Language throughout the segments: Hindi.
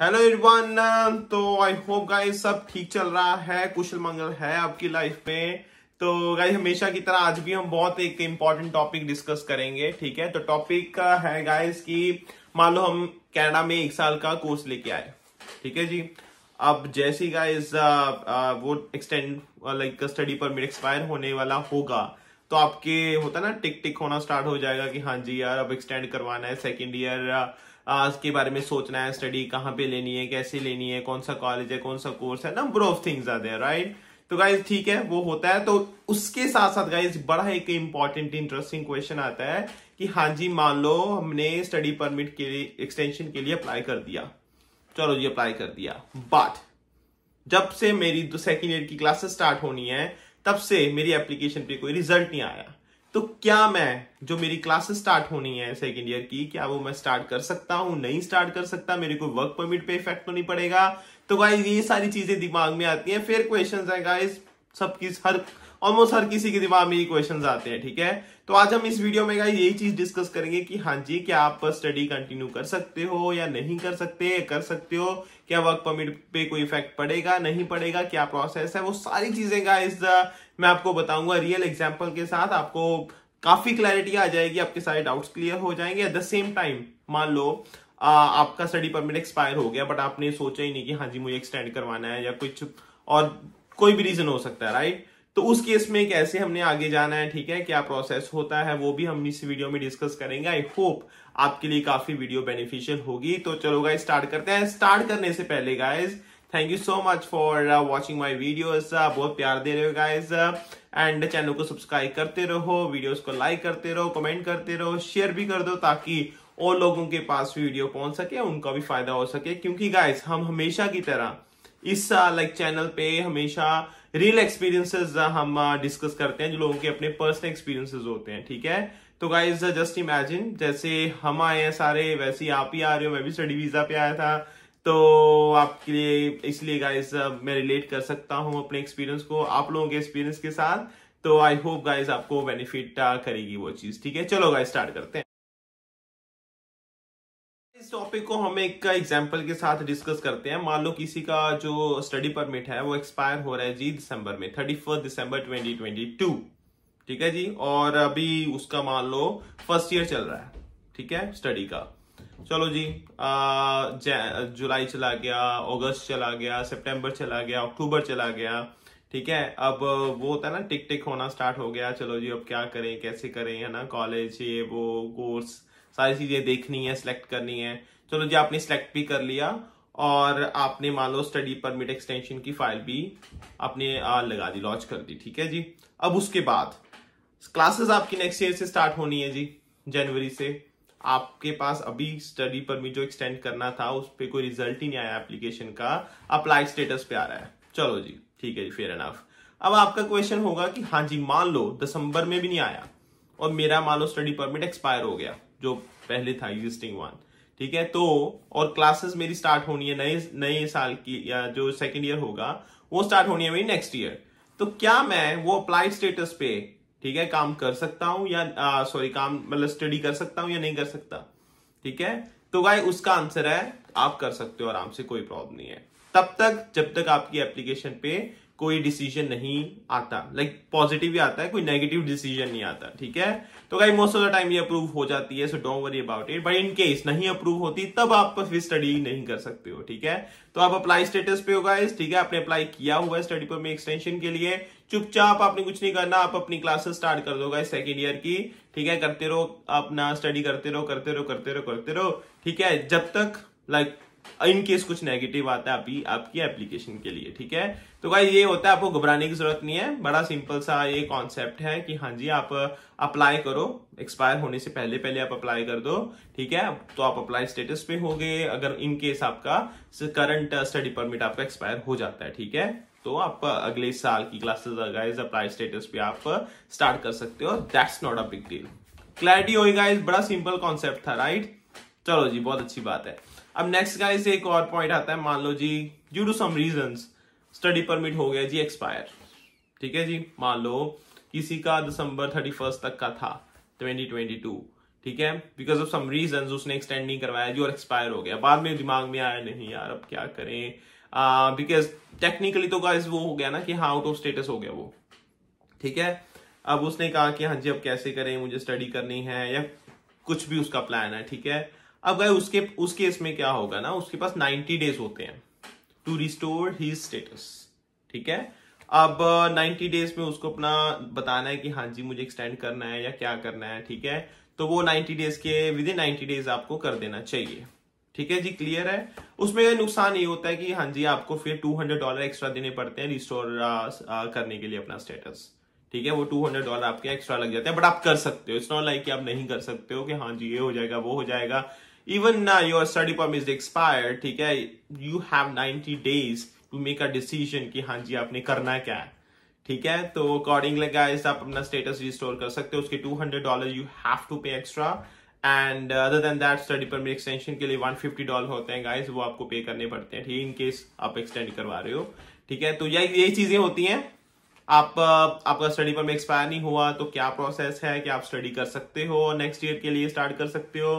हेलो एवरीवन um, तो आई होप गाइस सब ठीक चल रहा है कुशल मंगल है आपकी लाइफ में तो गाइस हमेशा की तरह आज भी हम बहुत एक इम्पॉर्टेंट टॉपिक डिस्कस करेंगे ठीक है तो टॉपिक का uh, है गाइस कि मान लो हम कनाडा में एक साल का कोर्स लेके आए ठीक है जी अब जैसी गाइस uh, uh, वो extend like study permit expire होने वाला होगा तो आपके होता ना टिक टिक होना स्टार्ट हो जाएगा कि हाँ जी यार अब एक्सटेंड करवाना है सेकेंड ईयर के बारे में सोचना है स्टडी कहाँ पे लेनी है कैसे लेनी है कौन सा कॉलेज है कौन सा कोर्स है number of things are there right तो गाइज ठीक है वो होता है तो उसके साथ साथ गाइज बड़ा एक इंपॉर्टेंट इंटरेस्टिंग क्वेश्चन आता है कि हाँ जी मान लो हमने स्टडी परमिट के लिए एक्सटेंशन के लिए अप्लाई कर दिया चलो जी अप्लाई कर दिया बट जब से मेरी सेकेंड ईयर की क्लासेस स्टार्ट होनी है तब से मेरी एप्लीकेशन पे कोई रिजल्ट नहीं आया तो क्या मैं जो मेरी क्लासेस स्टार्ट होनी है सेकेंड ईयर की क्या वो मैं स्टार्ट कर सकता हूँ नहीं स्टार्ट कर सकता मेरे को वर्क परमिट पे इफेक्ट तो नहीं पड़ेगा तो गाइज ये सारी चीजें दिमाग में आती हैं फिर क्वेश्चन है गाइज सबकी हर ऑलमोस्ट हर किसी के दिमाग में ये क्वेश्चन आते हैं ठीक है तो आज हम इस वीडियो में यही चीज डिस्कस करेंगे कि हाँ जी क्या आप स्टडी कंटिन्यू कर सकते हो या नहीं कर सकते कर सकते हो क्या वर्क परमिट पे कोई इफेक्ट पड़ेगा नहीं पड़ेगा क्या प्रोसेस है वो सारी चीजें का इस uh, मैं आपको बताऊंगा रियल एग्जाम्पल के साथ आपको काफी क्लैरिटी आ जाएगी आपके सारे डाउट्स क्लियर हो जाएंगे एट द सेम टाइम मान लो आ, uh, आपका स्टडी परमिट एक्सपायर हो गया बट आपने सोचा ही नहीं कि हाँ जी मुझे एक्सटेंड करवाना है या कुछ और कोई भी रीजन हो सकता है राइट तो उस केस में कैसे हमने आगे जाना है ठीक है क्या प्रोसेस होता है वो भी हम इस वीडियो में डिस्कस करेंगे आई होप आपके लिए काफी वीडियो बेनिफिशियल होगी तो चलो गाइज स्टार्ट करते हैं स्टार्ट करने से पहले guys thank you so much for watching my videos बहुत प्यार दे रहे हो गाइज एंड चैनल को सब्सक्राइब करते रहो वीडियोस को लाइक करते रहो कमेंट करते रहो शेयर भी कर दो ताकि और लोगों के पास भी वीडियो पहुंच सके उनका भी फायदा हो सके क्योंकि गाइज हम हमेशा की तरह इस लाइक uh, चैनल पे हमेशा रियल एक्सपीरियंसेस हम डिस्कस uh, करते हैं जो लोगों के अपने पर्सनल एक्सपीरियंसेस होते हैं ठीक है तो गाइज जस्ट इमेजिन जैसे हम आए हैं सारे वैसे ही आप ही आ रहे हो मैं भी स्टडी वीजा पे आया था तो आपके लिए इसलिए गाइज uh, मैं रिलेट कर सकता हूँ अपने एक्सपीरियंस को आप लोगों के एक्सपीरियंस के साथ तो आई होप गाइज आपको बेनिफिट uh, करेगी वो चीज ठीक है चलो गाइज स्टार्ट करते हैं इस टॉपिक को हम एक एग्जांपल के साथ डिस्कस करते हैं मान लो किसी का जो स्टडी परमिट है वो एक्सपायर हो रहा है जी दिसंबर में thirty first December twenty twenty two ठीक है जी और अभी उसका मान लो फर्स्ट ईयर चल रहा है ठीक है स्टडी का चलो जी जुलाई चला गया अगस्त चला गया सितंबर चला गया अक्टूबर चला गया ठीक है अब वो होता है ना टिक टिक होना स्टार्ट हो गया चलो जी अब क्या करें कैसे करें है ना कॉलेज ये वो कोर्स सारी चीजें देखनी है सिलेक्ट करनी है चलो जी आपने सिलेक्ट भी कर लिया और आपने मान लो स्टडी परमिट एक्सटेंशन की फाइल भी आपने लगा दी लॉन्च कर दी ठीक है जी अब उसके बाद क्लासेस आपकी नेक्स्ट ईयर से स्टार्ट होनी है जी जनवरी से आपके पास अभी स्टडी परमिट जो एक्सटेंड करना था उस पर कोई रिजल्ट ही नहीं आया एप्लीकेशन का अप्लाई स्टेटस पे आ रहा है चलो जी ठीक है जी फेयर एनाफ अब आपका क्वेश्चन होगा कि हाँ जी मान लो दिसंबर में भी नहीं आया और मेरा मान लो स्टडी परमिट एक्सपायर हो गया जो पहले था एग्जिस्टिंग वन ठीक है तो और क्लासेस मेरी स्टार्ट होनी है नए नए साल की या जो सेकेंड ईयर होगा वो स्टार्ट होनी है मेरी नेक्स्ट ईयर तो क्या मैं वो अप्लाइड स्टेटस पे ठीक है काम कर सकता हूं या सॉरी काम मतलब स्टडी कर सकता हूं या नहीं कर सकता ठीक है तो भाई उसका आंसर है आप कर सकते हो आराम से कोई प्रॉब्लम नहीं है तब तक जब तक आपकी एप्लीकेशन पे कोई डिसीजन नहीं आता लाइक like, पॉजिटिव ही आता है कोई नेगेटिव डिसीजन नहीं आता ठीक है तो guy most of the time ये अप्रूव हो जाती है so don't worry about it but in case नहीं अप्रूव होती तब आप फिर स्टडी नहीं कर सकते हो ठीक है तो आप अप्लाई स्टेटस पे होगा इस ठीक है आपने अप्लाई किया हुआ है स्टडी पर में एक्सटेंशन के लिए चुपचाप आपने कुछ नहीं करना आप अपनी क्लासेस स्टार्ट कर दो सेकेंड ईयर की ठीक है करते रहो अपना स्टडी करते रहो करते रहो करते रहो करते रहो ठीक है जब तक लाइक like, इन केस कुछ नेगेटिव आता है आपकी आपकी एप्लीकेशन के लिए ठीक है तो भाई ये होता है आपको घबराने की जरूरत नहीं है बड़ा सिंपल सा ये कॉन्सेप्ट है कि हाँ जी आप अप्लाई करो एक्सपायर होने से पहले पहले आप अप्लाई कर दो ठीक है तो आप अप्लाई स्टेटस पे हो गए अगर इन केस आपका करंट स्टडी परमिट आपका एक्सपायर हो जाता है ठीक है तो आप अगले साल की क्लासेस गाइज अप्लाई स्टेटस पे आप स्टार्ट कर सकते हो that's not a big deal clarity होगी गाइज बड़ा सिंपल कॉन्सेप्ट था राइट चलो जी बहुत अच्छी बात है अब नेक्स्ट गाइस एक और पॉइंट आता है मान लो जी due to some reason study permit हो गया जी एक्सपायर ठीक है जी मान लो किसी का दिसंबर थर्टी फर्स्ट तक का था ट्वेंटी ट्वेंटी टू ठीक है बिकॉज ऑफ सम रीजन उसने एक्सटेंड नहीं करवाया जी और एक्सपायर हो गया बाद में दिमाग में आया नहीं यार अब क्या करें बिकॉज टेक्निकली तो गाइस वो हो गया ना कि हाँ आउट ऑफ स्टेटस हो गया वो ठीक है अब उसने कहा कि हाँ जी अब कैसे करें मुझे स्टडी करनी है या कुछ भी उसका प्लान है ठीक है अब गए उसके उस केस में क्या होगा ना उसके पास 90 डेज होते हैं टू रिस्टोर ही स्टेटस ठीक है अब 90 uh, डेज में उसको अपना बताना है कि हाँ जी मुझे एक्सटेंड करना है या क्या करना है ठीक है तो वो 90 डेज के विद इन 90 डेज आपको कर देना चाहिए ठीक है जी क्लियर है उसमें नुकसान ये होता है कि हाँ जी आपको फिर 200 डॉलर एक्स्ट्रा देने पड़ते हैं रिस्टोर uh, uh, करने के लिए अपना स्टेटस ठीक है वो टू हंड्रेड डॉलर आपके एक्स्ट्रा लग जाते हैं बट आप कर सकते हो इट्स नॉट लाइक कि आप नहीं कर सकते हो कि हाँ जी ये हो जाएगा वो हो जाएगा इवन ना your study permit is expire ठीक है you have ninety days to make a decision कि हाँ जी आपने करना क्या है ठीक है तो अकॉर्डिंगली गाइस आप अपना स्टेटस रिस्टोर कर सकते हो उसके hundred dollar you have to pay extra and other than that study permit extension के लिए वन फिफ्टी डॉलर होते हैं गाइस वो आपको पे करने पड़ते हैं ठीक है इनकेस आप एक्सटेंड करवा रहे हो ठीक है तो यही चीजें होती हैं आप uh, आपका स्टडी परमिट एक्सपायर नहीं हुआ तो क्या प्रोसेस है कि आप स्टडी कर सकते हो नेक्स्ट ईयर के लिए स्टार्ट कर सकते हो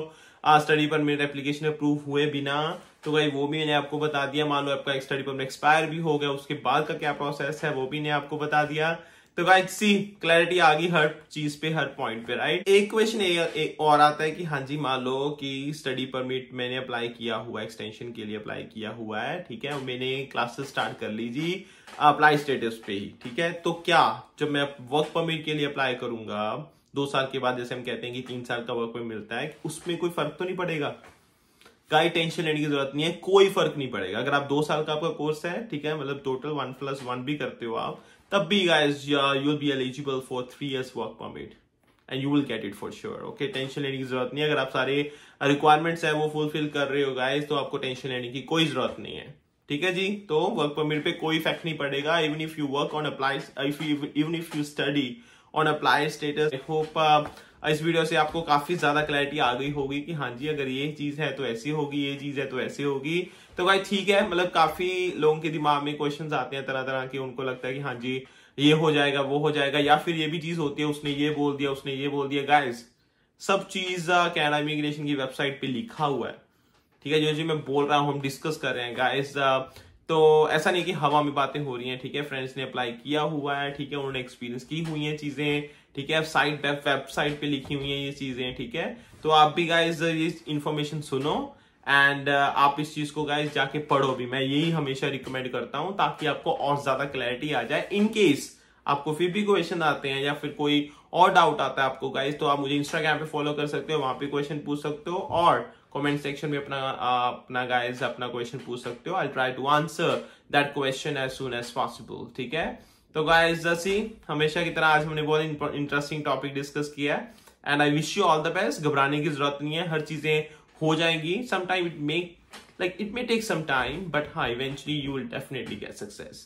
स्टडी परमिट एप्लीकेशन अप्रूव हुए बिना तो भाई वो भी मैंने आपको बता दिया मान लो आपका स्टडी परमिट एक्सपायर भी हो गया उसके बाद का क्या प्रोसेस है वो भी मैंने आपको बता दिया तो गाइस सी क्लैरिटी आ गई हर चीज पे हर पॉइंट पे राइट एक क्वेश्चन और आता है कि हाँ जी मान लो कि स्टडी परमिट मैंने अप्लाई किया हुआ एक्सटेंशन के लिए अप्लाई किया हुआ है ठीक है मैंने क्लासेस स्टार्ट कर ली जी अप्लाई स्टेटस पे ही ठीक है तो क्या जब मैं वर्क परमिट के लिए अप्लाई करूंगा दो साल के बाद जैसे हम कहते हैं कि तीन साल का वर्क परमिट मिलता है उसमें कोई फर्क तो नहीं पड़ेगा गाई टेंशन लेने की जरूरत नहीं है कोई फर्क नहीं पड़ेगा अगर आप दो साल का आपका कोर्स है ठीक है मतलब टोटल वन प्लस वन भी करते हो आप तब भी guys you be eligible for three years work permit and you will get it for sure okay tension लेने की जरूरत नहीं है अगर आप सारे रिक्वायरमेंट्स है वो फुलफिल कर रहे हो गाइज तो आपको टेंशन लेने की कोई जरूरत नहीं है ठीक है जी तो वर्क परमिट पे कोई इफेक्ट नहीं पड़ेगा even if you work on apply even if you study on apply status I hope इस वीडियो से आपको काफी ज्यादा क्लैरिटी आ गई होगी कि हाँ जी अगर ये चीज है तो ऐसी होगी ये चीज है तो ऐसे होगी तो भाई ठीक है मतलब काफी लोगों के दिमाग में क्वेश्चंस आते हैं तरह तरह के उनको लगता है कि हाँ जी ये हो जाएगा वो हो जाएगा या फिर ये भी चीज होती है उसने ये बोल दिया उसने ये बोल दिया गाइज सब चीज कैनडा इमिग्रेशन की वेबसाइट पे लिखा हुआ है ठीक है जो जी मैं बोल रहा हूँ हम डिस्कस कर रहे हैं गाइज तो ऐसा नहीं कि हवा में बातें हो रही हैं ठीक है फ्रेंड्स ने अप्लाई किया हुआ है ठीक है उन्होंने एक्सपीरियंस की हुई हैं चीजें ठीक है साइट वेबसाइट पे लिखी हुई हैं ये चीजें ठीक है तो आप भी गाइज ये इन्फॉर्मेशन सुनो एंड uh, आप इस चीज को गाइज जाके पढ़ो भी मैं यही हमेशा रिकमेंड करता हूं ताकि आपको और ज्यादा क्लैरिटी आ जाए इनकेस आपको फिर भी क्वेश्चन आते हैं या फिर कोई और डाउट आता है आपको गाइज तो आप मुझे इंस्टाग्राम पे फॉलो कर सकते हो वहां पे क्वेश्चन पूछ सकते हो और कमेंट सेक्शन में अपना अपना गाइस अपना क्वेश्चन पूछ सकते हो I try to answer that question as soon as possible ठीक है तो गाइस जैसी हमेशा की तरह आज हमने बहुत इंटरेस्टिंग टॉपिक डिस्कस किया है and I wish you all the best घबराने की जरूरत नहीं है हर चीजें हो जाएंगी sometime it make like it may take some time but हाँ eventually you will definitely get success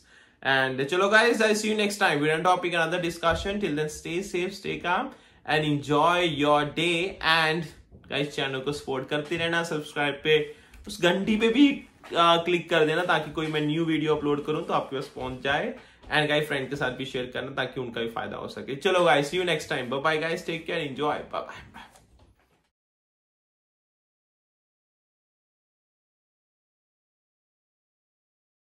And chalo guys, I see you next time. We're on topic another discussion till then stay safe stay calm and enjoy your day and guys channel को सपोर्ट करते रहना सब्सक्राइब पे उस घंटी पे भी आ, क्लिक कर देना ताकि कोई मैं न्यू वीडियो अपलोड करूं तो आपके पास पहुंच जाए एंड गाइस फ्रेंड के साथ भी शेयर करना ताकि उनका भी फायदा हो सके चलो guys you next time bye guys take care enjoy bye bye